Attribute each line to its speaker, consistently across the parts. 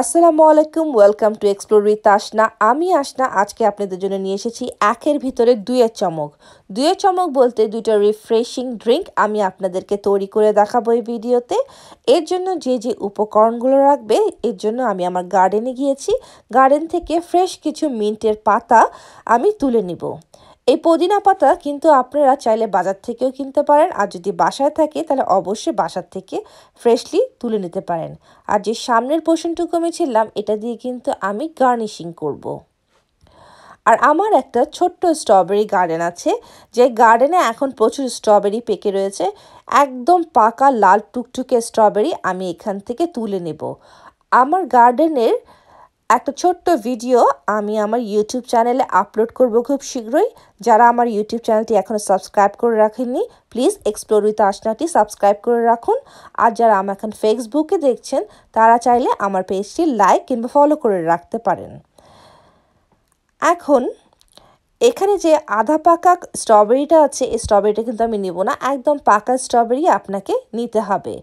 Speaker 1: আসসালামু আলাইকুম welcome to explore with Asna আমি আসনা আজকে আপনাদের জন্য নিয়ে এসেছি একের ভিতরে দুয়ের চমক দুয়ের চমক বলতে দুইটা রিফ্রেশিং ড্রিঙ্ক আমি আপনাদেরকে তৈরি করে দেখাবো এই ভিডিওতে এর জন্য যে যে উপকরণগুলো রাখবে এর জন্য আমি আমার গার্ডেনে গিয়েছি গার্ডেন থেকে ফ্রেশ কিছু মিন্টের পাতা আমি তুলে নিব এই পুদিনা পাতা কিন্তু আপনারা চাইলে বাজার থেকেও কিনতে পারেন আর যদি বাসায় থাকে তাহলে অবশ্যই বাসার থেকে ফ্রেশলি তুলে নিতে পারেন আর যে সামনের পোষণটুকু আমি ছিলাম এটা দিয়ে কিন্তু আমি গার্নিশিং করব। আর আমার একটা ছোট্ট স্ট্রবেরি গার্ডেন আছে যে গার্ডেনে এখন প্রচুর স্ট্রবেরি পেকে রয়েছে একদম পাকা লাল টুকটুকে স্ট্রবেরি আমি এখান থেকে তুলে নেব আমার গার্ডেনের একটা ছোট্ট ভিডিও আমি আমার ইউটিউব চ্যানেলে আপলোড করব খুব শীঘ্রই যারা আমার ইউটিউব চ্যানেলটি এখনও সাবস্ক্রাইব করে রাখেননি প্লিজ এক্সপ্লোর উইথ আসনাটি সাবস্ক্রাইব করে রাখুন আর যারা আমার এখন ফেসবুকে দেখছেন তারা চাইলে আমার পেজটি লাইক কিংবা ফলো করে রাখতে পারেন এখন এখানে যে আধা পাকা স্ট্রবেরিটা আছে এই স্ট্রবেরিটা কিন্তু আমি নিব না একদম পাকা স্ট্রবেরি আপনাকে নিতে হবে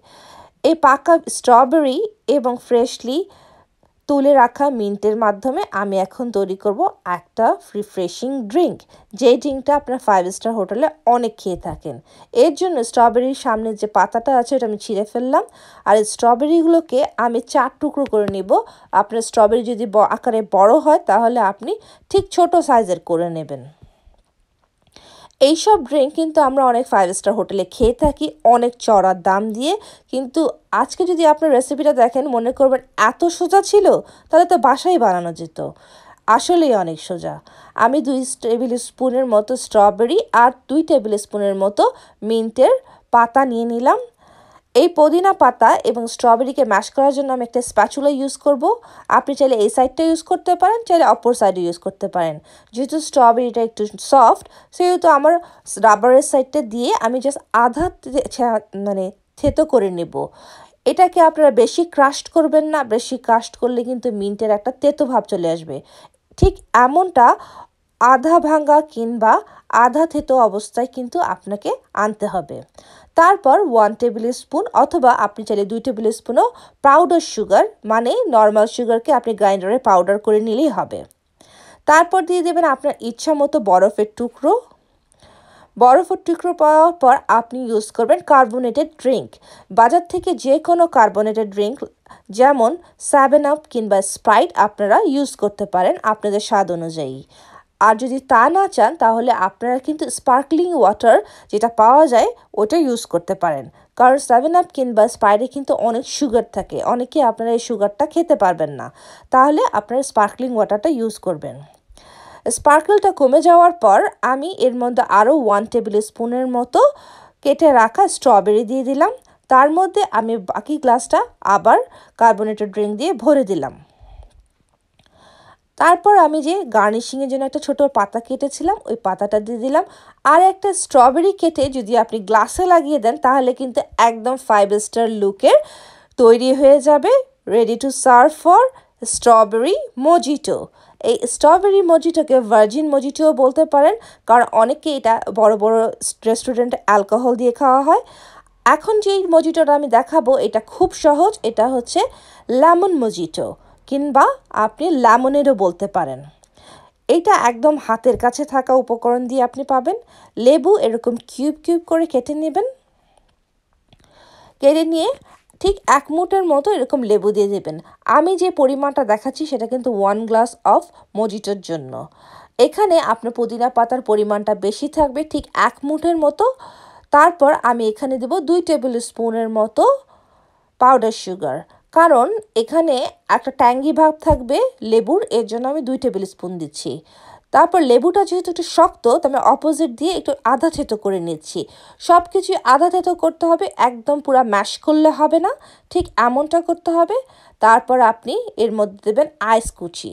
Speaker 1: এই পাকা স্ট্রবেরি এবং ফ্রেশলি তুলে রাখা মিন্টের মাধ্যমে আমি এখন তৈরি করব একটা রিফ্রেশিং ড্রিঙ্ক যে ড্রিঙ্কটা আপনার ফাইভ স্টার হোটেলে অনেক খেয়ে থাকেন এর জন্য স্ট্রবেরির সামনে যে পাতাটা আছে এটা আমি ছিঁড়ে ফেললাম আর স্ট্রবেরিগুলোকে আমি চার টুকরো করে নেব আপনার স্ট্রবেরি যদি আকারে বড় হয় তাহলে আপনি ঠিক ছোট সাইজের করে নেবেন এইসব ড্রিঙ্ক কিন্তু আমরা অনেক ফাইভ স্টার হোটেলে খেয়ে থাকি অনেক চড়ার দাম দিয়ে কিন্তু আজকে যদি আপনার রেসিপিটা দেখেন মনে করবেন এত সোজা ছিল তাহলে তো বাসাই বানানো যেত আসলেই অনেক সোজা আমি দুই টেবিল স্পুনের মতো স্ট্রবেরি আর দুই টেবিল স্পুনের মতো মিন্টের পাতা নিয়ে নিলাম এই পুদিনা পাতা এবং স্ট্রবেরিকে ম্যাশ করার জন্য আমি একটা স্প্যাচুলা ইউজ করব আপনি চাইলে এই সাইডটা ইউজ করতে পারেন চাইলে অপর সাইডে ইউজ করতে পারেন যেহেতু স্ট্রবেরিটা একটু সফট সেহেতু আমার রাবারের সাইডটা দিয়ে আমি জাস্ট আধা মানে থেতো করে নেব এটাকে আপনারা বেশি ক্রাস্ট করবেন না বেশি ক্রাস্ট করলে কিন্তু মিন্টের একটা তেতো ভাব চলে আসবে ঠিক এমনটা আধা ভাঙ্গা কিংবা আধা থেতো অবস্থায় কিন্তু আপনাকে আনতে হবে তারপর ওয়ান টেবিল স্পুন অথবা আপনি চাইলে দুই টেবিল স্পুনও পাউডার সুগার মানে নর্মাল সুগারকে আপনি গ্রাইন্ডারে পাউডার করে নিলেই হবে তারপর দিয়ে দেবেন আপনার ইচ্ছা মতো বরফের টুকরো বরফের টুকরো পাওয়ার পর আপনি ইউজ করবেন কার্বোনেটেড ড্রিঙ্ক বাজার থেকে যে কোনো কার্বোনেটেড ড্রিঙ্ক যেমন সেভেন আপ কিংবা স্প্রাইট আপনারা ইউজ করতে পারেন আপনাদের স্বাদ অনুযায়ী আর যদি তা না চান তাহলে আপনারা কিন্তু স্পার্কলিং ওয়াটার যেটা পাওয়া যায় ওটা ইউজ করতে পারেন কারণ সেভেন আপ কিংবা স্প্রাইটে কিন্তু অনেক সুগার থাকে অনেকে আপনারা এই সুগারটা খেতে পারবেন না তাহলে আপনারা স্পার্কলিং ওয়াটারটা ইউজ করবেন স্পার্কলটা কমে যাওয়ার পর আমি এর মধ্যে আরও ওয়ান টেবিল স্পুনের মতো কেটে রাখা স্ট্রবেরি দিয়ে দিলাম তার মধ্যে আমি বাকি গ্লাসটা আবার কার্বোনেটেড ড্রিঙ্ক দিয়ে ভরে দিলাম তারপর আমি যে গার্নিশিংয়ের জন্য একটা ছোট পাতা কেটেছিলাম ওই পাতাটা দিয়ে দিলাম আর একটা স্ট্রবেরি কেটে যদি আপনি গ্লাসে লাগিয়ে দেন তাহলে কিন্তু একদম ফাইভ স্টার লুকের তৈরি হয়ে যাবে ready to serve for strawberry mojito এই স্ট্রবেরি মজিটোকে ভার্জিন মজিটোও বলতে পারেন কারণ অনেকে এটা বড় বড় রেস্টুরেন্টে অ্যালকোহল দিয়ে খাওয়া হয় এখন যেই মজিটোটা আমি দেখাবো এটা খুব সহজ এটা হচ্ছে লেমন মজিটো কিংবা আপনি লেমনেডও বলতে পারেন এটা একদম হাতের কাছে থাকা উপকরণ দিয়ে আপনি পাবেন লেবু এরকম কিউব কিউব করে কেটে নেবেন কেটে নিয়ে ঠিক এক মুটের মতো এরকম লেবু দিয়ে দেবেন আমি যে পরিমাণটা দেখাচ্ছি সেটা কিন্তু ওয়ান গ্লাস অফ মজিটোর জন্য এখানে আপনার পুদিনা পাতার পরিমাণটা বেশি থাকবে ঠিক এক মুঠের মতো তারপর আমি এখানে দেব দুই টেবিল স্পুনের মতো পাউডার সুগার কারণ এখানে একটা ট্যাঙ্গি ভাব থাকবে লেবুর এর জন্য আমি দুই টেবিল স্পুন দিচ্ছি তারপর লেবুটা যেহেতু একটু শক্ত তো আমি অপোজিট দিয়ে একটু আধা থেতো করে নিচ্ছি সব কিছুই আধা থেতো করতে হবে একদম পুরো ম্যাশ করলে হবে না ঠিক এমনটা করতে হবে তারপর আপনি এর মধ্যে দেবেন আইস কুচি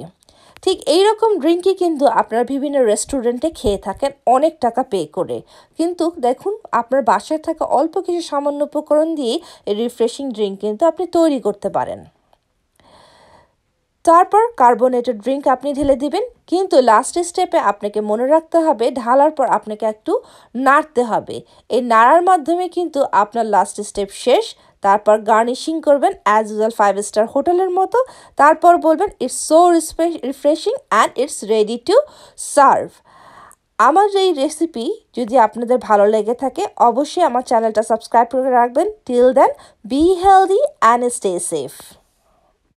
Speaker 1: ঠিক এই রকম ড্রিঙ্কই কিন্তু আপনারা বিভিন্ন রেস্টুরেন্টে খেয়ে থাকেন অনেক টাকা পে করে কিন্তু দেখুন আপনার বাসায় থাকা অল্প কিছু সামান্য উপকরণ দিয়ে রিফ্রেশিং ড্রিঙ্ক কিন্তু আপনি তৈরি করতে পারেন তারপর কার্বোনেটেড ড্রিঙ্ক আপনি ঢেলে দিবেন কিন্তু লাস্ট স্টেপে আপনাকে মনে রাখতে হবে ঢালার পর আপনাকে একটু নাড়তে হবে এই নাড়ার মাধ্যমে কিন্তু আপনার লাস্ট স্টেপ শেষ তারপর গার্নিশিং করবেন অ্যাজ ইউজাল ফাইভ স্টার হোটেলের মতো তারপর বলবেন it's so refreshing and it's ready to serve আমার এই রেসিপি যদি আপনাদের ভালো লেগে থাকে অবশ্যই আমার চ্যানেলটা সাবস্ক্রাইব করে রাখবেন till then be healthy and stay safe